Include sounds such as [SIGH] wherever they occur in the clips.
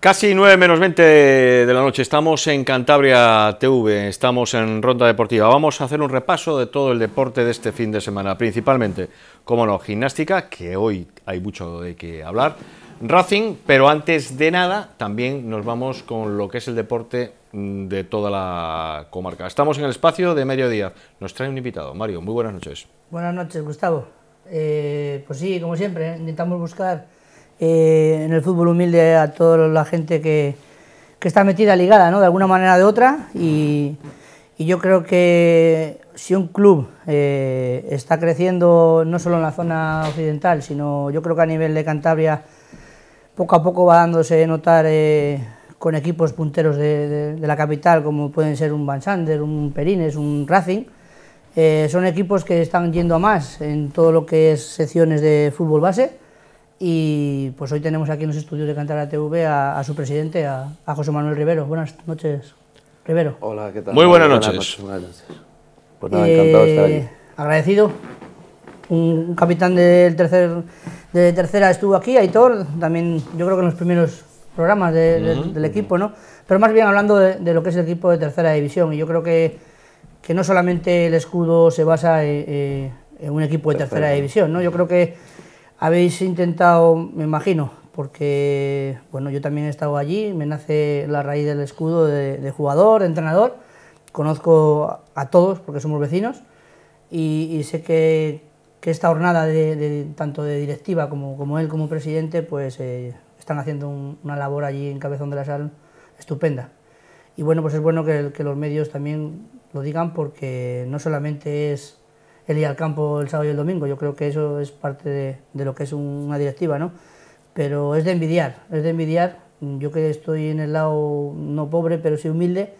Casi 9 menos 20 de la noche, estamos en Cantabria TV, estamos en Ronda Deportiva. Vamos a hacer un repaso de todo el deporte de este fin de semana, principalmente, como no, gimnástica, que hoy hay mucho de qué hablar, Racing, pero antes de nada también nos vamos con lo que es el deporte mm, de toda la comarca. Estamos en el espacio de mediodía, nos trae un invitado, Mario, muy buenas noches. Buenas noches, Gustavo. Eh, pues sí, como siempre, intentamos buscar eh, en el fútbol humilde a toda la gente que, está metida, ligada, de alguna manera o de otra. Y, yo creo que si un club eh, está creciendo no solo en la zona occidental, sino yo creo que a nivel de Cantabria poco a poco va dándose notar eh, con equipos punteros de, la capital, como pueden ser un Van Sander, un Perines, un Racing. son equipos que están yendo a más en todo lo que es secciones de fútbol base y pues hoy tenemos aquí en los estudios de Cantar la TV a, su presidente, a, José Manuel Rivero. Buenas noches, Rivero. Hola, ¿qué tal? Muy buenas noches. Pues nada, eh, encantado de estar aquí. agradecido. Un capitán del tercer, de tercera estuvo aquí, Aitor, también yo creo que en los primeros programas del equipo, ¿no? Pero más bien hablando de, lo que es el equipo de tercera división. Y yo creo que, que no solamente el escudo se basa eh, eh, en un equipo de tercera división, ¿no? Yo creo que habéis intentado, me imagino, porque bueno, yo también he estado allí, me nace la raíz del escudo de, jugador, de entrenador, conozco a todos porque somos vecinos y, sé que, que, esta jornada de, tanto de directiva como, como él como presidente pues eh, están haciendo una labor allí en Cabezón de la Sal estupenda. Y bueno, pues es bueno que los medios también lo digan porque no solamente es el ir al campo el sábado y el domingo. Yo creo que eso es parte de, lo que es una directiva, ¿no? Pero es de envidiar, es de envidiar. Yo que estoy en el lado no pobre, pero sí humilde,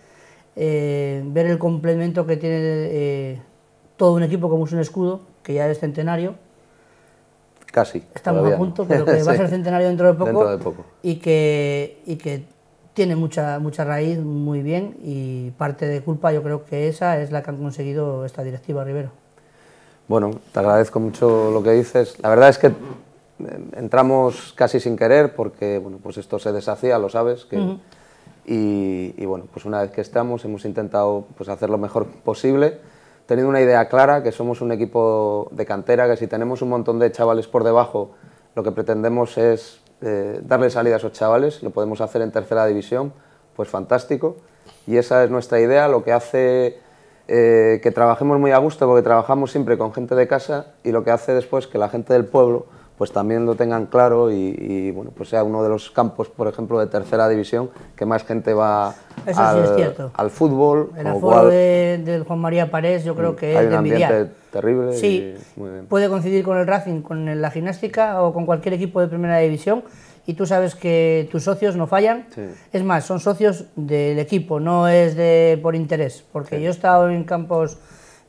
eh, ver el complemento que tiene eh, todo un equipo como es un escudo, que ya es centenario. Casi. Estamos a punto, pero que [LAUGHS] va a ser centenario dentro de poco. Y, que, que tiene mucha, mucha raíz, muy bien, y parte de culpa yo creo que esa es la que han conseguido esta directiva Rivero. Bueno, te agradezco mucho lo que dices. La verdad es que eh, entramos casi sin querer porque bueno, pues esto se deshacía, lo sabes. y, bueno, pues una vez que estamos hemos intentado pues, hacer lo mejor posible, teniendo una idea clara que somos un equipo de cantera, que si tenemos un montón de chavales por debajo, lo que pretendemos es eh, darle salida a esos chavales, lo podemos hacer en tercera división, pues fantástico. Y esa es nuestra idea, lo que hace eh, que trabajemos muy a gusto porque trabajamos siempre con gente de casa y lo que hace después que la gente del pueblo pues también lo tengan claro y, bueno pues sea uno de los campos por ejemplo de tercera división que más gente va al, fútbol el aforo de, Juan María Pérez, yo creo mm, que es un ambiente terrible sí puede coincidir con el Racing con la gimnástica o con cualquier equipo de primera división y tú sabes que tus socios no fallan. Es más, son socios del equipo, no es de por interés, porque yo he estado en campos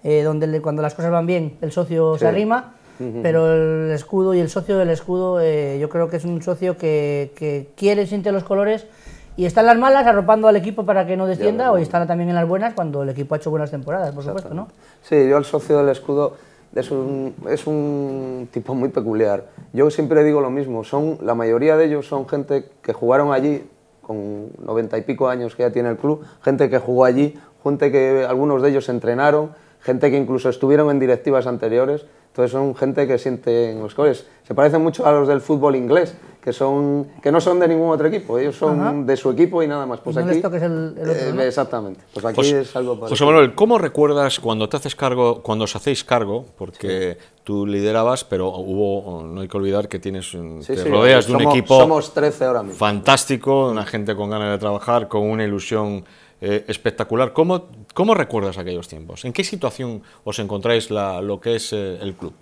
eh, donde cuando las cosas van bien el socio se arrima, pero el escudo y el socio del escudo eh, yo creo que es un socio que, que quiere, siente los colores y en las malas arropando al equipo para que no descienda, o están también en las buenas cuando el equipo ha hecho buenas temporadas, por supuesto, ¿no? Sí, yo al socio del escudo es un, tipo muy peculiar. Yo siempre digo lo mismo, son, la mayoría de ellos son gente que jugaron allí, con noventa y pico años que ya tiene el club, gente que jugó allí, gente que algunos de ellos entrenaron, gente que incluso estuvieron en directivas anteriores. Entonces son gente que siente en los colores. Se parecen mucho a los del fútbol inglés, que son que no son de ningún otro equipo, ellos son de su equipo y nada más. Pues no aquí, el, el otro, eh, Exactamente. Pues aquí es algo José Manuel, ¿cómo recuerdas cuando te haces cargo, cuando os hacéis cargo, porque tú liderabas, pero hubo, no hay que olvidar que tienes, te rodeas de un equipo somos 13 ahora mismo. fantástico, una gente con ganas de trabajar, con una ilusión eh, espectacular. ¿Cómo, ¿Cómo, recuerdas aquellos tiempos? ¿En qué situación os encontráis lo que es eh, el club?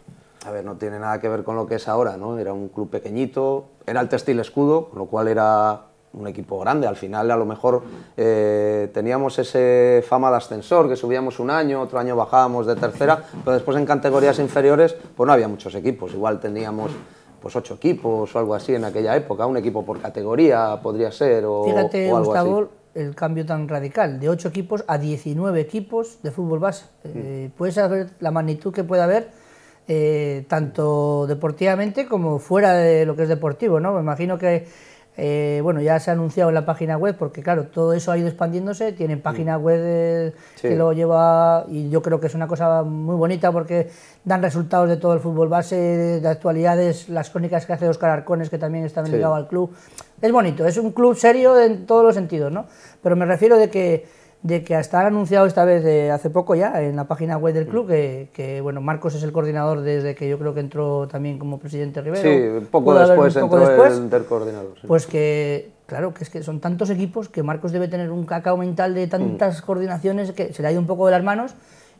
A ver, no tiene nada que ver con lo que es ahora, ¿no? Era un club pequeñito, era el textil escudo, con lo cual era un equipo grande. Al final, a lo mejor eh, teníamos ese fama de ascensor, que subíamos un año, otro año bajábamos de tercera, pero después en categorías inferiores, pues no había muchos equipos. Igual teníamos pues ocho equipos o algo así en aquella época, un equipo por categoría podría ser o, o algo el cambio tan radical, de 8 equipos a 19 equipos de fútbol base. Eh, mm. puedes saber la magnitud que puede haber, eh, tanto deportivamente como fuera de lo que es deportivo, ¿no? Me imagino que, eh, bueno, ya se ha anunciado en la página web, porque claro, todo eso ha ido expandiéndose, tienen página mm. web que lo lleva, y yo creo que es una cosa muy bonita porque dan resultados de todo el fútbol base, de actualidades, las crónicas que hace Oscar Arcones, que también está ligados al club es bonito, es un club serio en todos los sentidos, ¿no? Pero me refiero de que, de que hasta han anunciado esta vez, de hace poco ya, en la página web del club, que, que, bueno, Marcos es el coordinador desde que yo creo que entró también como presidente Rivero. Sí, poco después poco entró después, el, coordinador. Pues que, claro, que es que son tantos equipos que Marcos debe tener un cacao mental de tantas mm. coordinaciones que se le ha ido un poco de las manos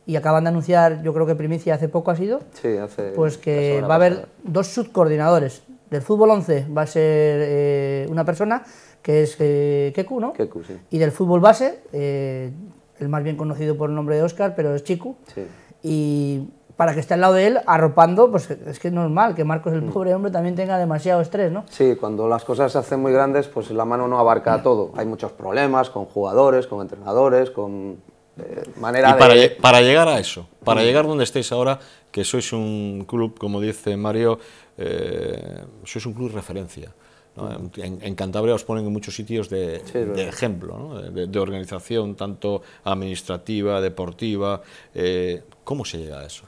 y acaban de anunciar, yo creo que primicia hace poco ha sido, sí, hace pues que va a haber dos subcoordinadores, del fútbol 11 va a ser eh, una persona que es eh, Keku, ¿no? Keku, sí. Y del fútbol base, eh, el más bien conocido por el nombre de Oscar, pero es Chiku. Sí. Y para que esté al lado de él, arropando, pues es que es normal que Marcos, el mm. pobre hombre, también tenga demasiado estrés, ¿no? Sí, cuando las cosas se hacen muy grandes, pues la mano no abarca mm. todo. Hay muchos problemas con jugadores, con entrenadores, con manera para, de... para llegar a eso, para llegar donde estáis ahora, que sois un club, como dice Mario, eso eh, es un club referencia. Mm. En, Cantabria os ponen en muchos sitios de, ejemplo, de, organización, tanto administrativa, deportiva. Eh, ¿Cómo se llega a eso?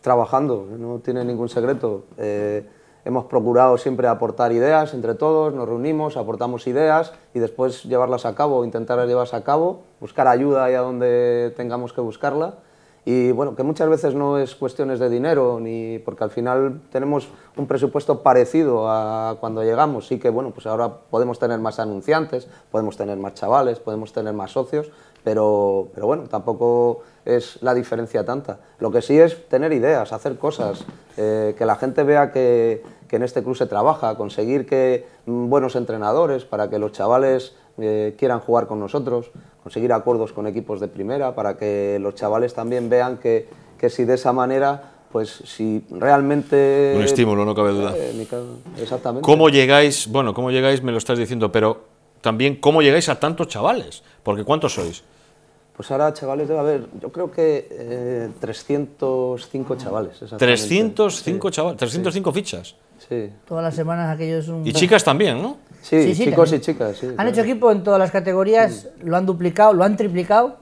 Trabajando, no tiene ningún secreto. Eh, hemos procurado siempre aportar ideas entre todos, nos reunimos, aportamos ideas y después llevarlas a cabo, intentar llevarlas a cabo, buscar ayuda ahí a donde tengamos que buscarla y bueno, que muchas veces no es cuestiones de dinero, ni porque al final tenemos un presupuesto parecido a cuando llegamos. Sí que bueno, pues ahora podemos tener más anunciantes, podemos tener más chavales, podemos tener más socios, pero, bueno, tampoco es la diferencia tanta. Lo que sí es tener ideas, hacer cosas, eh, que la gente vea que, en este club se trabaja, conseguir que mm, buenos entrenadores para que los chavales eh, quieran jugar con nosotros conseguir acuerdos con equipos de primera para que los chavales también vean que, que si de esa manera pues si realmente... Un estímulo, no cabe duda. Eh, exactamente. ¿Cómo llegáis, bueno, cómo llegáis me lo estás diciendo, pero también cómo llegáis a tantos chavales? Porque ¿cuántos sois? Pues ahora, chavales, debe haber, yo creo que 305 eh, chavales. 305 chavales, 305 fichas. Sí. Todas las semanas aquellos... un... Y chicas también, ¿no? Sí, chicos y chicas. han hecho equipo en todas las categorías, lo han duplicado, lo han triplicado.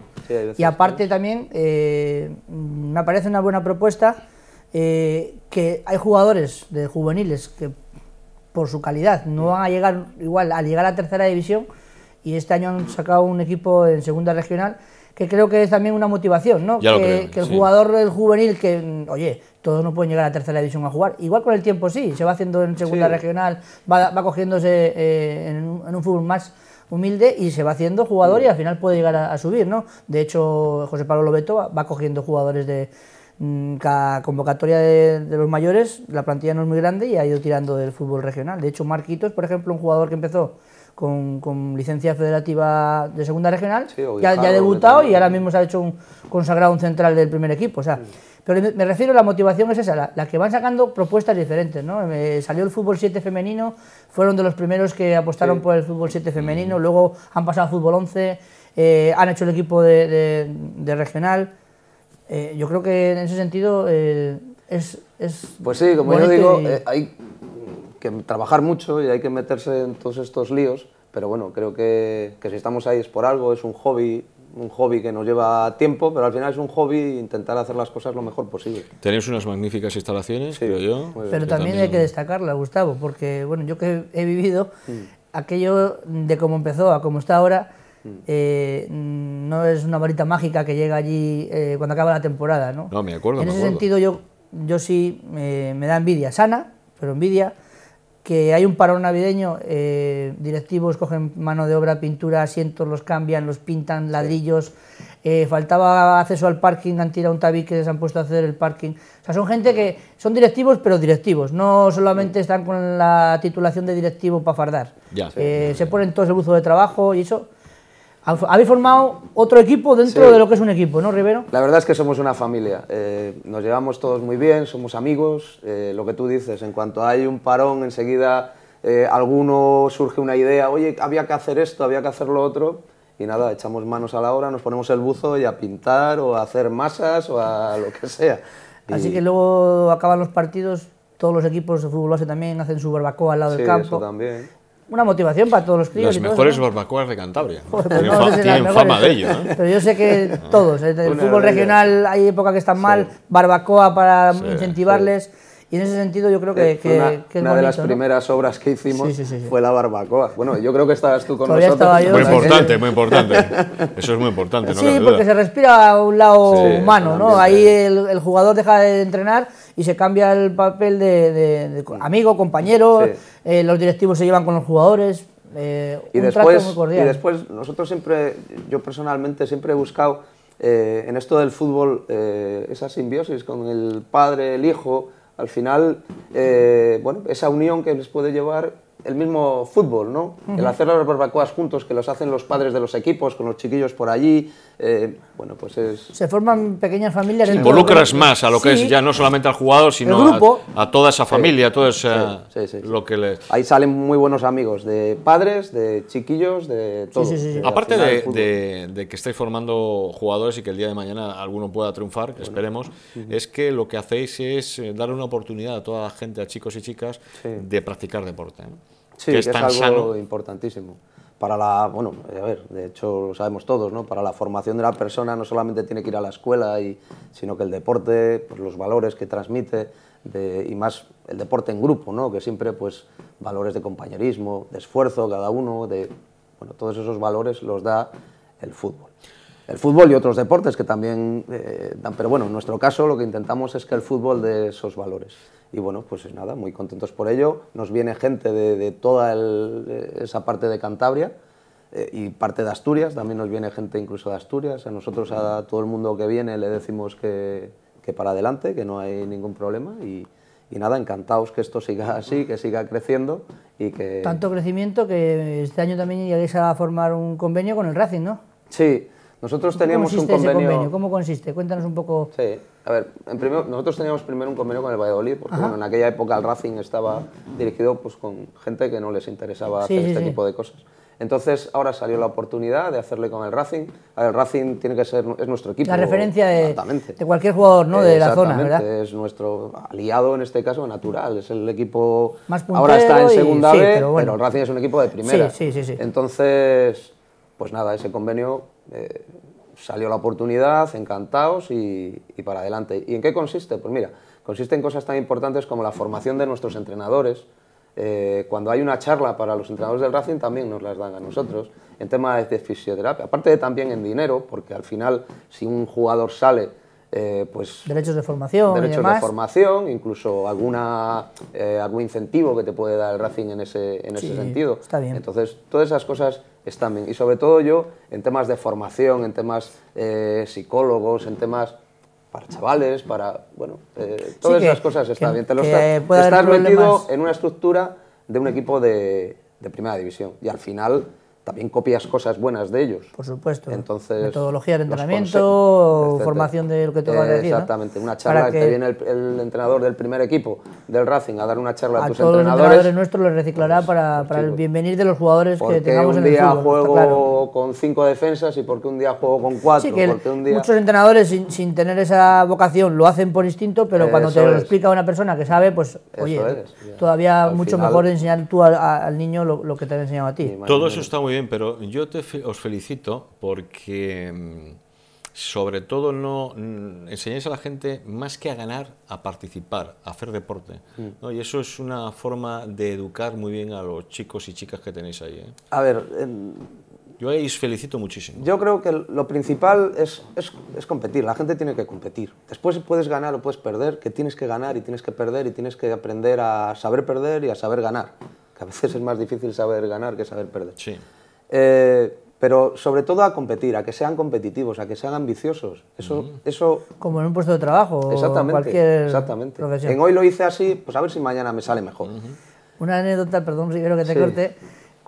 y aparte también, eh, me parece una buena propuesta eh, que hay jugadores de juveniles que por su calidad no van a llegar igual, al llegar a tercera división, y este año han sacado un equipo en segunda regional que creo que es también una motivación, ¿no? que, el jugador el juvenil, que, oye, todos no pueden llegar a tercera división a jugar. Igual con el tiempo sí, se va haciendo en segunda regional, va, cogiéndose eh, en, un, fútbol más humilde y se va haciendo jugador y al final puede llegar a, subir, ¿no? De hecho, José Pablo Lobeto va, cogiendo jugadores de mm, cada convocatoria de, los mayores, la plantilla no es muy grande y ha ido tirando del fútbol regional. De hecho, Marquitos, por ejemplo, un jugador que empezó con, licencia federativa de segunda regional, ...que ya, ha debutado y ahora mismo se ha hecho un consagrado un central del primer equipo. sea, Pero me refiero, a la motivación es esa, la, que van sacando propuestas diferentes. ¿no? salió el fútbol 7 femenino, fueron de los primeros que apostaron por el fútbol 7 mm. femenino, luego han pasado al fútbol 11, eh, han hecho el equipo de, regional. Eh, yo creo que en ese sentido eh, es, Pues sí, como yo digo, hay que trabajar mucho y hay que meterse en todos estos líos, pero bueno, creo que, que si estamos ahí es por algo, es un hobby, un hobby que nos lleva tiempo, pero al final es un hobby intentar hacer las cosas lo mejor posible. Tenéis unas magníficas instalaciones, creo yo. Pero también, hay que destacarla, Gustavo, porque bueno, yo que he vivido mm. aquello de cómo empezó a cómo está ahora, mm. eh, no es una varita mágica que llega allí eh, cuando acaba la temporada, ¿no? No, me acuerdo. En ese sentido yo, yo sí eh, me da envidia sana, pero envidia que hay un parón navideño, eh, directivos cogen mano de obra, pintura, asientos, los cambian, los pintan, ladrillos, eh, faltaba acceso al parking, han tirado un tabique, se han puesto a hacer el parking. O sea, son gente que son directivos, pero directivos, no solamente están con la titulación de directivo para fardar. Eh, se ponen todo el buzo de trabajo y eso habéis formado otro equipo dentro de lo que es un equipo, ¿no, Rivero? La verdad es que somos una familia. Eh, nos llevamos todos muy bien, somos amigos. Eh, lo que tú dices, en cuanto hay un parón, enseguida eh, alguno surge una idea. Oye, había que hacer esto, había que hacer lo otro. Y nada, echamos manos a la obra, nos ponemos el buzo y a pintar o a hacer masas o a lo que sea. [LAUGHS] Así que luego acaban los partidos, todos los equipos de fútbol base también hacen su barbacoa al lado del campo. también una motivación para todos los críos. Las mejores barbacoas de Cantabria. tienen, fa, fama de ello. Pero yo sé que [LAUGHS] ah. todos. En ¿eh? el fútbol regional hay época que están mal, barbacoa para incentivarles. Y en ese sentido yo creo que, eh, que, una, de las primeras obras que hicimos fue la barbacoa. Bueno, yo creo que estabas tú con nosotros. muy importante, muy importante. Eso es muy importante. No sí, porque se respira a un lado humano, ¿no? Ahí el, jugador deja de entrenar y se cambia el papel de, amigo, compañero, eh, los directivos se llevan con los jugadores. Eh, y, un después, trato y después, nosotros siempre, yo personalmente siempre he buscado eh, en esto del fútbol esa simbiosis con el padre, el hijo, al final, bueno, esa unión que les puede llevar el mismo fútbol, ¿no? El hacer las barbacoas juntos que los hacen los padres de los equipos con los chiquillos por allí, eh, bueno, pues Se forman pequeñas familias. involucras más a lo que es ya no solamente al jugador, sino a, a, toda esa familia, a todo lo que Ahí salen muy buenos amigos de padres, de chiquillos, de todo. Aparte de, que estáis formando jugadores y que el día de mañana alguno pueda triunfar, esperemos, es que lo que hacéis es eh, dar una oportunidad a toda la gente, a chicos y chicas, de practicar deporte. ¿eh? que es, algo importantísimo para la, bueno, eh, a ver, de hecho lo sabemos todos, ¿no? Para la formación de la persona no solamente tiene que ir a la escuela, y, sino que el deporte, pues los valores que transmite, y más el deporte en grupo, ¿no? Que siempre, pues, valores de compañerismo, de esfuerzo cada uno, de, bueno, todos esos valores los da el fútbol el fútbol y otros deportes que también eh, dan, pero bueno, en nuestro caso lo que intentamos es que el fútbol dé esos valores. Y bueno, pues nada, muy contentos por ello. Nos viene gente de, toda esa parte de Cantabria eh, y parte de Asturias, también nos viene gente incluso de Asturias. A nosotros, a todo el mundo que viene, le decimos que, que para adelante, que no hay ningún problema y, nada, encantados que esto siga así, que siga creciendo y que... Tanto crecimiento que este año también lleguéis a formar un convenio con el Racing, ¿no? Sí, nosotros teníamos un convenio... convenio? ¿Cómo consiste? Cuéntanos un poco. Sí, a ver, nosotros teníamos primero un convenio con el Valladolid, porque en aquella época el Racing estaba dirigido pues, con gente que no les interesaba hacer este tipo de cosas. Entonces, ahora salió la oportunidad de hacerle con el Racing. A ver, el Racing tiene que ser es nuestro equipo. La referencia de, de cualquier jugador ¿no? de la zona, ¿verdad? Es nuestro aliado, en este caso, natural. Es el equipo... Más ahora está en segunda B, pero, bueno. pero, el Racing es un equipo de primera. Sí, sí, sí. Entonces pues nada, ese convenio eh, salió la oportunidad, encantados y, para adelante. ¿Y en qué consiste? Pues mira, consiste en cosas tan importantes como la formación de nuestros entrenadores. Eh, cuando hay una charla para los entrenadores del Racing también nos las dan a nosotros en tema de fisioterapia. Aparte de también en dinero, porque al final si un jugador sale eh, pues, derechos de formación. Derechos de formación, incluso alguna, eh, algún incentivo que te puede dar el Racing en ese, en ese sentido. Está bien. Entonces, todas esas cosas están bien. Y sobre todo yo, en temas de formación, en temas eh, psicólogos, en temas para chavales, para, bueno, todas esas cosas están bien. Te lo estás, estás metido en una estructura de un equipo de, de primera división. Y al final también copias cosas buenas de ellos. Por supuesto. Entonces, Metodología de entrenamiento, formación de lo que te va a decir. Exactamente, una charla que viene el, entrenador del primer equipo del Racing a dar una charla a, tus todos entrenadores. Los entrenadores nuestros los reciclará para, el bienvenir de los jugadores que tengamos en el fútbol. un día juego con cinco defensas y porque un día juego con cuatro. Muchos entrenadores sin, tener esa vocación lo hacen por instinto, pero cuando te lo explica una persona que sabe, pues oye, todavía mucho mejor enseñar tú al, niño lo, que te ha enseñado a ti. Todo eso está muy muy bien, pero yo os felicito porque mm, sobre todo no mm, enseñáis a la gente más que a ganar, a participar, a hacer deporte. Mm. ¿no? Y eso es una forma de educar muy bien a los chicos y chicas que tenéis ahí. ¿eh? A ver, yo ahí os felicito muchísimo. Yo creo que lo principal es, es, es, competir, la gente tiene que competir. Después puedes ganar o puedes perder, que tienes que ganar y tienes que perder y tienes que aprender a saber perder y a saber ganar. Que a veces es más difícil saber ganar que saber perder. Sí. Eh, pero sobre todo a competir, a que sean competitivos, a que sean ambiciosos. Eso, mm. eso como en un puesto de trabajo exactamente, o cualquier exactamente. Profesión. En hoy lo hice así, pues a ver si mañana me sale mejor. Una anécdota, perdón, si quiero que te corte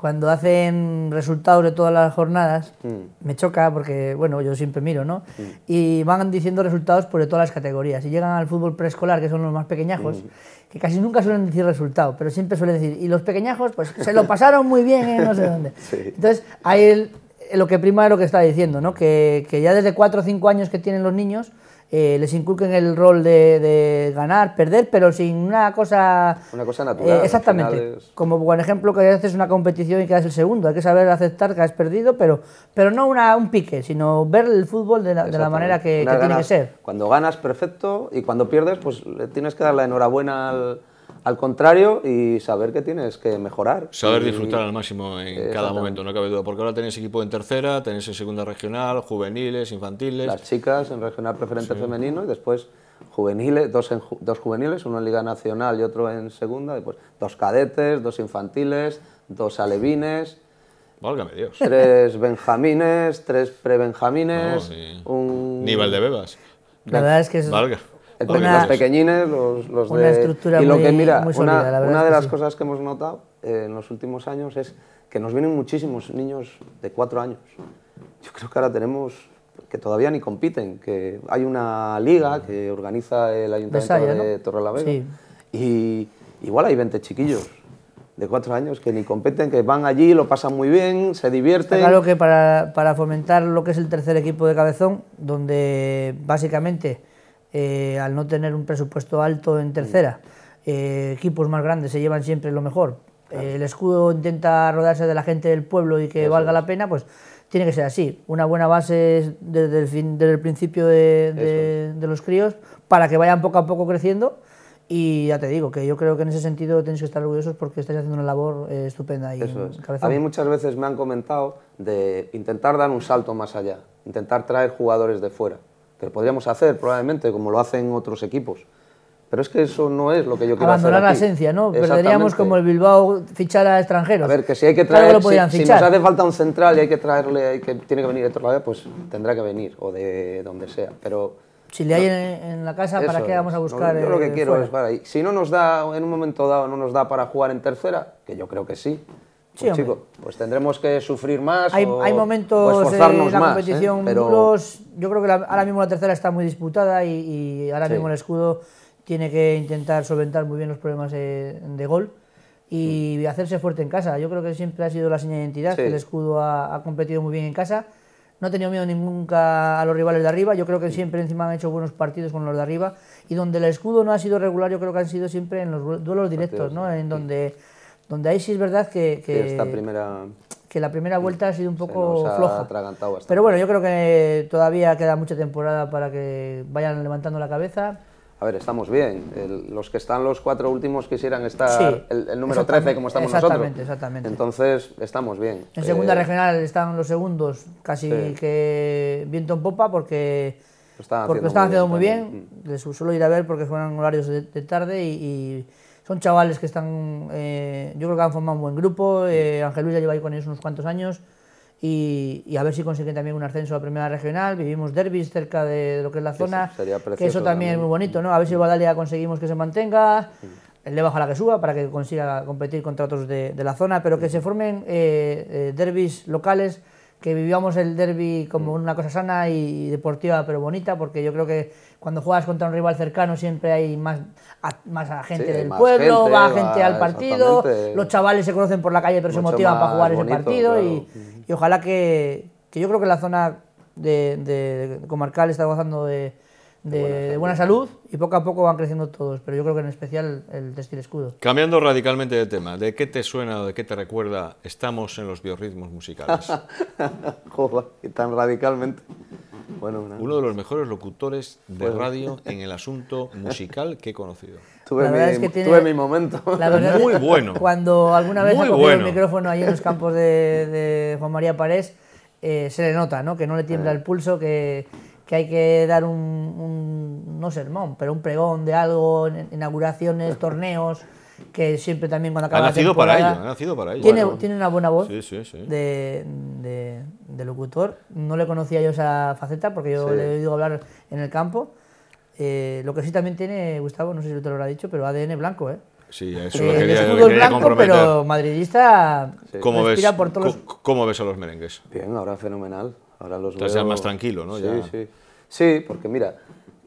cuando hacen resultados de todas las jornadas, mm. me choca porque, bueno, yo siempre miro, ¿no? Mm. Y van diciendo resultados por de todas las categorías. Y llegan al fútbol preescolar, que son los más pequeñajos, mm. que casi nunca suelen decir resultado, pero siempre suelen decir, y los pequeñajos, pues se lo pasaron muy bien en ¿eh? no sé dónde. [LAUGHS] Entonces, ahí lo que prima es lo que está diciendo, ¿no? Que, que ya desde 4 o 5 años que tienen los niños, eh, les inculquen el rol de, ganar, perder, pero sin una cosa... Una cosa eh, natural. exactamente. Como por ejemplo que haces una competición y quedas el segundo. Hay que saber aceptar que has perdido, pero, pero no una, un pique, sino ver el fútbol de la, de la manera que, tiene que ser. Cuando ganas, perfecto, y cuando pierdes, pues tienes que dar la enhorabuena al al contrario y saber que tienes que mejorar. Saber disfrutar al máximo en cada momento, no cabe duda, porque ahora tenéis equipo en tercera, tenéis en segunda regional, juveniles, infantiles. Las chicas en regional preferente femenino y después juveniles, dos, dos juveniles, uno en Liga Nacional y otro en segunda, después dos cadetes, dos infantiles, dos alevines. Válgame Dios. Tres benjamines, tres prebenjamines, benjamines. un... Nivel de bebas. La verdad es que los pequeñines, los, los una de... Estructura y lo muy, que mira, una, una, de las cosas que hemos notado eh, en los últimos años es que nos vienen muchísimos niños de cuatro años. Yo creo que ahora tenemos que todavía ni compiten, que hay una liga que organiza el Ayuntamiento de, torre y igual hay 20 chiquillos de cuatro años que ni compiten, que van allí, lo pasan muy bien, se divierten. claro que para, para fomentar lo que es el tercer equipo de cabezón, donde básicamente eh, al no tener un presupuesto alto en tercera, eh, equipos más grandes se llevan siempre lo mejor. Eh, el escudo intenta rodarse de la gente del pueblo y que valga la pena, pues tiene que ser así. Una buena base desde el, principio de, los críos para que vayan poco a poco creciendo. Y ya te digo que yo creo que en ese sentido tenéis que estar orgullosos porque estáis haciendo una labor estupenda ahí. A mí muchas veces me han comentado de intentar dar un salto más allá, intentar traer jugadores de fuera que podríamos hacer probablemente, como lo hacen otros equipos. Pero es que eso no es lo que yo quiero Abandonar hacer. Abandonar la esencia, ¿no? Perderíamos como el Bilbao fichar a extranjeros. A ver, que si hay que traer. si, nos hace falta un central y hay que traerle, hay que, tiene que venir de lado pues tendrá que venir, o de donde sea. Pero. Si le hay en, la casa, ¿para qué vamos a buscar? yo lo que eh, quiero es. Para, si no nos da, en un momento dado, no nos da para jugar en tercera, que yo creo que sí pues sí, pues, pues tendremos que sufrir más. Hay, momentos en la ¿eh? competición Pero... Yo creo que ahora mismo la tercera está muy disputada y, ahora mismo el escudo tiene que intentar solventar muy bien los problemas de, gol y mm. hacerse fuerte en casa. Yo creo que siempre ha sido la señal de identidad, que el escudo ha, competido muy bien en casa. No ha tenido miedo nunca a los rivales de arriba. Yo creo que mm. siempre encima han hecho buenos partidos con los de arriba. Y donde el escudo no ha sido regular, yo creo que han sido siempre en los duelos directos, ¿no? En donde. Donde ahí sí es verdad que, que, Esta primera... que la primera vuelta ha sido un poco floja. Pero bueno, yo creo que todavía queda mucha temporada para que vayan levantando la cabeza. A ver, estamos bien. los que están los cuatro últimos quisieran estar el, número 13 como estamos exactamente, nosotros. Exactamente, Entonces, estamos bien. En segunda eh, regional están los segundos casi que viento en popa porque están haciendo, porque muy, haciendo bien, muy bien. Les suelo ir a ver porque fueron horarios de, tarde y son chavales que están, eh, yo creo que han formado un buen grupo, eh, Ángel Luis ya lleva ahí con ellos unos cuantos años, y, a ver si consiguen también un ascenso a Primera Regional, vivimos derbis cerca de, lo que es la zona, que eso también es muy bonito, ¿no? A ver si mm. Guadalia conseguimos que se mantenga, el le baja la que suba para que consiga competir contra otros de, la zona, pero que se formen eh, eh, derbis locales que vivíamos el derby como mm. una cosa sana y deportiva pero bonita, porque yo creo que cuando juegas contra un rival cercano siempre hay más, más gente del pueblo, va gente al partido, los chavales se conocen por la calle pero se motivan para jugar ese partido y, ojalá que, yo creo que la zona de, comarcal está gozando de de, buena salud y poco a poco van creciendo todos, pero yo creo que en especial el textil escudo. Cambiando radicalmente de tema, ¿de qué te suena o de qué te recuerda estamos en los biorritmos musicales? [LAUGHS] Joder, tan radicalmente. Bueno, Uno de los mejores locutores de radio en el asunto musical que he conocido. Tuve, mi, es que momento. Muy bueno. Cuando alguna vez el micrófono ahí en los campos de, Juan María Parés, eh, se le nota, ¿no? Que no le tiembla eh. el pulso, que que hay que dar un, no sermón, pero un pregón de algo, inauguraciones, [LAUGHS] torneos, que siempre también cuando acaba ha nacido para ello, ha nacido para ello. Tiene, una buena voz De, de, locutor. No le conocía yo esa faceta porque yo le he oído hablar en el campo. Eh, lo que sí también tiene, Gustavo, no sé si te lo habrá dicho, pero ADN blanco, ¿eh? Sí, eso eh, lo quería, es blanco, pero madridista ¿Cómo ves, por todos ¿Cómo ves a los merengues? Bien, ahora fenomenal. Ahora los más tranquilo, ¿no? Sí, sí. porque mira,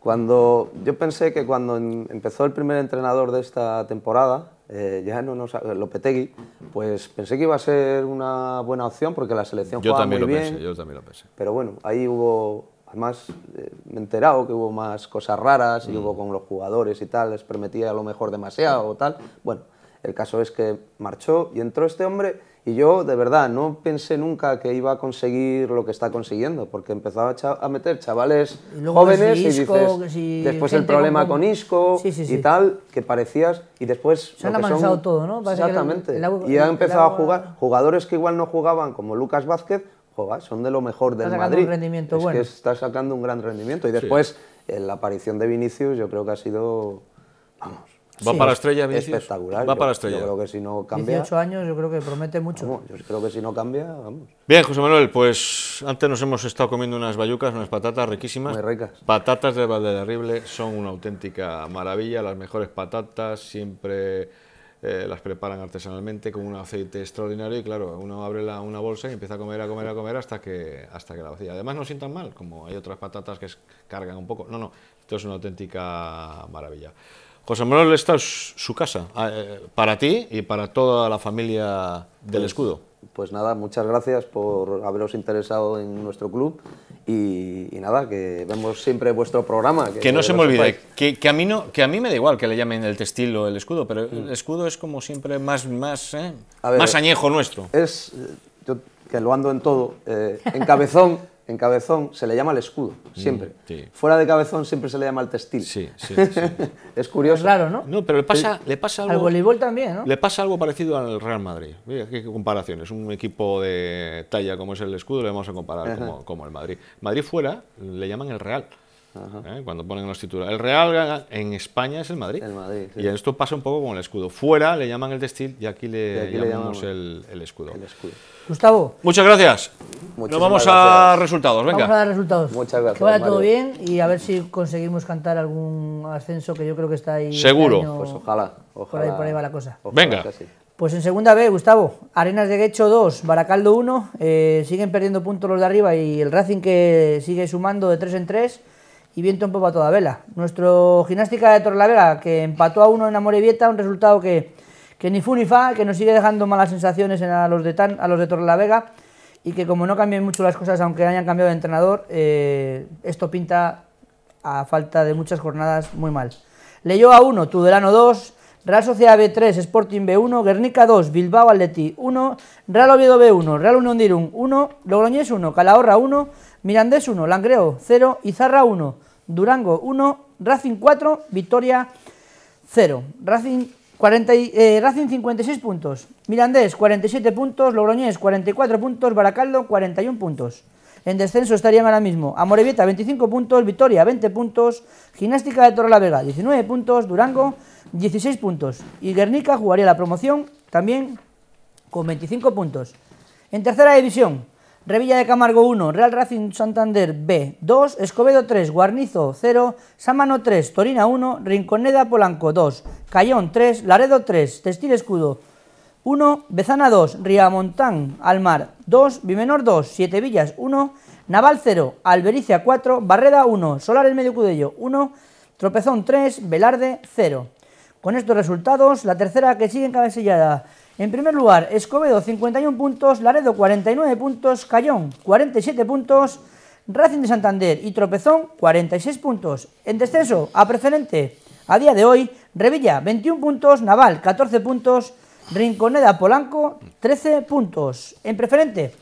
cuando yo pensé que cuando empezó el primer entrenador de esta temporada, eh, ya no nos, Lopetegui, pues pensé que iba a ser una buena opción porque la selección yo también lo Pensé, yo también lo pensé. Pero bueno, ahí hubo, además eh, me he enterado que hubo más cosas raras y mm. hubo con los jugadores y tal, les permitía a lo mejor demasiado o tal. Bueno, el caso es que marchó y entró este hombre y yo, de verdad, no pensé nunca que iba a conseguir lo que está consiguiendo, porque empezaba a, meter chavales jóvenes y dices, después el problema con, Isco y tal, que parecías, y después... Se han avanzado todo, ¿no? exactamente. y ha empezado a jugar jugadores que igual no jugaban, como Lucas Vázquez, juega, son de lo mejor del Madrid. que está sacando un gran rendimiento. Y después, eh, la aparición de Vinicius, yo creo que ha sido, vamos, ¿Va para estrella, Vinicius? Espectacular. Va para estrella. Yo creo que si no cambia... 18 años yo creo que promete mucho. yo creo que si no cambia, vamos. Bien, José Manuel, pues antes nos hemos estado comiendo unas bayucas, unas patatas riquísimas. Muy ricas. Patatas de Valderrible son una auténtica maravilla, las mejores patatas, siempre eh, las preparan artesanalmente con un aceite extraordinario y claro, uno abre la, una bolsa y empieza a comer, a comer, a comer hasta que, hasta que la vacía. Además no sientan mal, como hay otras patatas que cargan un poco. No, no, esto es una auténtica maravilla. José Manuel, esta es su casa, ah, eh, para ti y para toda la familia del pues, escudo. Pues nada, muchas gracias por haberos interesado en nuestro club y, nada, que vemos siempre vuestro programa. Que, no se me olvide, que, a mí no, que a mí me da igual que le llamen el textil o el escudo, pero el mm. escudo es como siempre más, más, ¿eh? más añejo nuestro. Es, yo que lo ando en todo, eh, en cabezón... [LAUGHS] en Cabezón se le llama el escudo, mm, siempre. Fuera de Cabezón siempre se le llama el textil. Sí, sí, [LAUGHS] es curioso. raro ¿no? No, pero le pasa, algo... Al voleibol también, ¿no? Le pasa algo parecido al Real Madrid. Mira, qué comparación. Es un equipo de talla como es el escudo, le vamos a comparar como, como, el Madrid. Madrid fuera le llaman el Real. ¿Eh? cuando ponen los titulares. El Real en España es el Madrid. Y esto pasa un poco con el escudo. Fuera le llaman el destil y aquí le, llamamos el, escudo. Gustavo. Muchas gracias. Nos vamos a resultados. Venga. Vamos a resultados. Muchas gracias. Que vaya todo bien y a ver si conseguimos cantar algún ascenso que yo creo que está ahí. Este Seguro. pues ojalá. Por, ahí, va la cosa. Venga. Pues en segunda B, Gustavo, Arenas de Guecho 2, Baracaldo 1, eh, siguen perdiendo puntos los de arriba y el Racing que sigue sumando de 3 en 3 y viento en popa toda vela. Nuestro gimnástica de Torrelavega, que empató a uno en Amorebieta, un resultado que, que ni fu ni fa, que nos sigue dejando malas sensaciones en a los de, tan, a los de Torrelavega, y que como no cambien mucho las cosas, aunque hayan cambiado de entrenador, eh, esto pinta a falta de muchas jornadas muy mal. Leyó a uno, Tudelano 2, Real Sociedad B3, Sporting B1, Guernica 2, Bilbao Atleti 1, Real Oviedo B1, Real Unión Dirum 1, Logroñés 1, Calahorra 1, Mirandés 1, Langreo 0, Izarra 1, Durango 1, Racing 4, Victoria 0. Racing, 40 eh, Racing 56 puntos, Mirandés 47 puntos, Logroñés 44 puntos, Baracaldo 41 puntos. En descenso estarían ahora mismo Amorebieta 25 puntos, Victoria, 20 puntos, Gimnástica de Torre Vega 19 puntos, Durango 16 puntos y Guernica jugaría la promoción también con 25 puntos. En tercera división, Revilla de Camargo 1, Real Racing Santander B 2, Escobedo 3, Guarnizo 0, Samano 3, Torina 1, Rinconeda Polanco 2, Cayón 3, Laredo 3, Textil Escudo 1, Bezana 2, Riamontán Almar 2, Bimenor 2, Siete Villas 1, Naval 0, Albericia 4, Barreda 1, Solar el Medio Cudello 1, Tropezón 3, Velarde 0. Con estos resultados, la tercera que sigue encabezillada, en primer lugar, Escobedo 51 puntos, Laredo 49 puntos, Cayón 47 puntos, Racing de Santander y Tropezón 46 puntos. En descenso a preferente, a día de hoy, Revilla 21 puntos, Naval 14 puntos, Rinconeda Polanco 13 puntos. En preferente,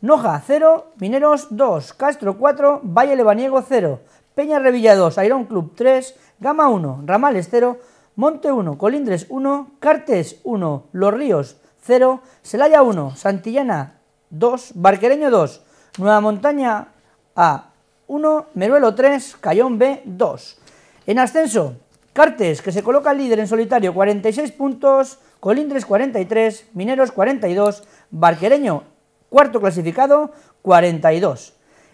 Noja 0, Mineros 2, Castro 4, Valle Levaniego, 0, Peña Revilla 2, Airón Club 3, Gama 1, Ramales 0, Monte 1, Colindres 1, Cartes 1, Los Ríos 0, Celaya 1, Santillana 2, Barquereño 2, Nueva Montaña A 1, Meruelo 3, Cayón B 2. En ascenso, Cartes, que se coloca líder en solitario 46 puntos, Colindres 43, Mineros 42, Barquereño cuarto clasificado 42.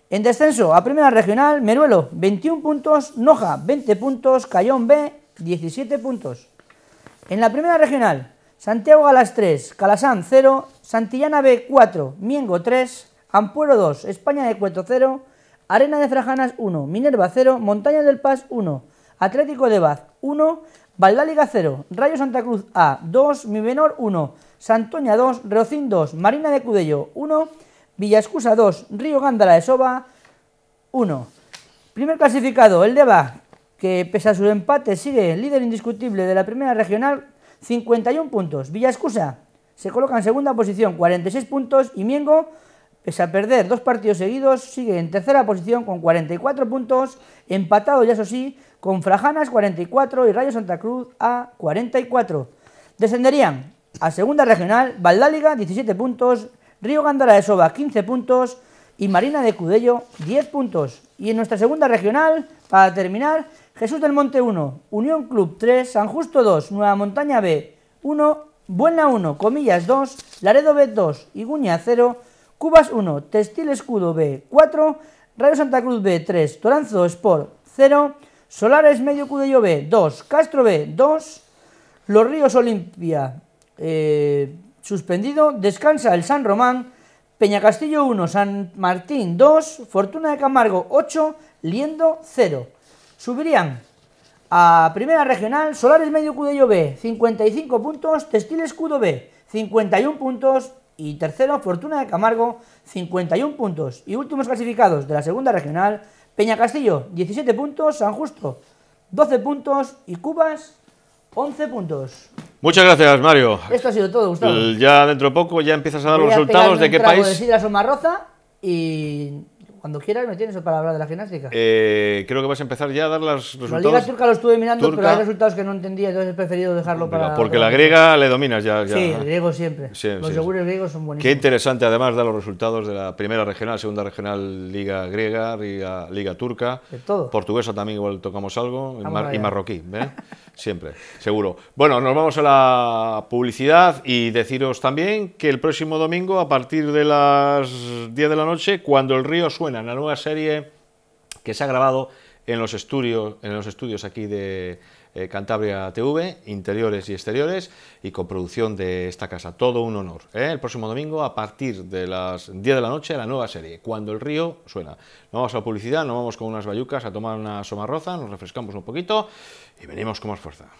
En descenso a Primera Regional, Meruelo 21 puntos, Noja 20 puntos, Cayón B 17 puntos. En la primera regional, Santiago Galas 3, Calasán 0, Santillana B 4, Miengo 3, Ampuero 2, España de Cueto 0, Arena de Frajanas 1, Minerva 0, Montaña del Paz 1, Atlético de Baz 1, Valdáliga 0, Rayo Santa Cruz A 2, Mi Menor 1, Santoña 2, Reocín 2, Marina de Cudello 1, Villascusa 2, Río Gándala de Soba 1. Primer clasificado, el de Baz, que pese a su empate sigue líder indiscutible de la primera regional, 51 puntos. Villascusa se coloca en segunda posición, 46 puntos, y Miengo, pese a perder dos partidos seguidos, sigue en tercera posición con 44 puntos, empatado ya eso sí, con Frajanas 44 y Rayo Santa Cruz a 44. Descenderían a segunda regional, Valdáliga 17 puntos, Río Gandara de Soba 15 puntos y Marina de Cudello 10 puntos. Y en nuestra segunda regional, para terminar, Jesús del Monte 1, Unión Club 3, San Justo 2, Nueva Montaña B 1, Buena 1, Comillas 2, Laredo B 2, Iguña 0, Cubas 1, Textil Escudo B 4, Radio Santa Cruz B 3, Toranzo Sport 0, Solares Medio Cudello B 2, Castro B 2, Los Ríos Olimpia eh, suspendido, descansa el San Román, Peñacastillo 1, San Martín 2, Fortuna de Camargo 8, Liendo 0. Subirían a Primera Regional Solares Medio Cudello B, 55 puntos, Textil Escudo B, 51 puntos y tercero Fortuna de Camargo, 51 puntos. Y últimos clasificados de la Segunda Regional, Peña Castillo, 17 puntos, San Justo, 12 puntos y Cubas, 11 puntos. Muchas gracias, Mario. Esto ha sido todo, Gustavo. Ya dentro de poco ya empiezas a dar los resultados de qué país. Somarroza y cuando quieras me tienes para hablar de la gimnástica. Eh, creo que vas a empezar ya a dar los resultados. La Liga Turca lo estuve mirando, pero hay resultados que no entendía, entonces he preferido dejarlo para... Porque la griega le dominas ya. sí, el griego siempre. los seguros griegos son buenísimos. Qué interesante además dar los resultados de la primera regional, segunda regional, Liga Griega, Liga, Turca. todo. Portuguesa también igual tocamos algo, y, mar y marroquí. ¿eh? [LAUGHS] Siempre, seguro. Bueno, nos vamos a la publicidad y deciros también que el próximo domingo, a partir de las 10 de la noche, cuando el río suena, en la nueva serie que se ha grabado en los estudios, en los estudios aquí de eh, Cantabria TV, interiores y exteriores, y con producción de esta casa. Todo un honor. ¿eh? El próximo domingo, a partir de las 10 de la noche, la nueva serie, Cuando el río suena. Nos vamos a la publicidad, nos vamos con unas bayucas a tomar una somarroza, nos refrescamos un poquito y veremos más fuerza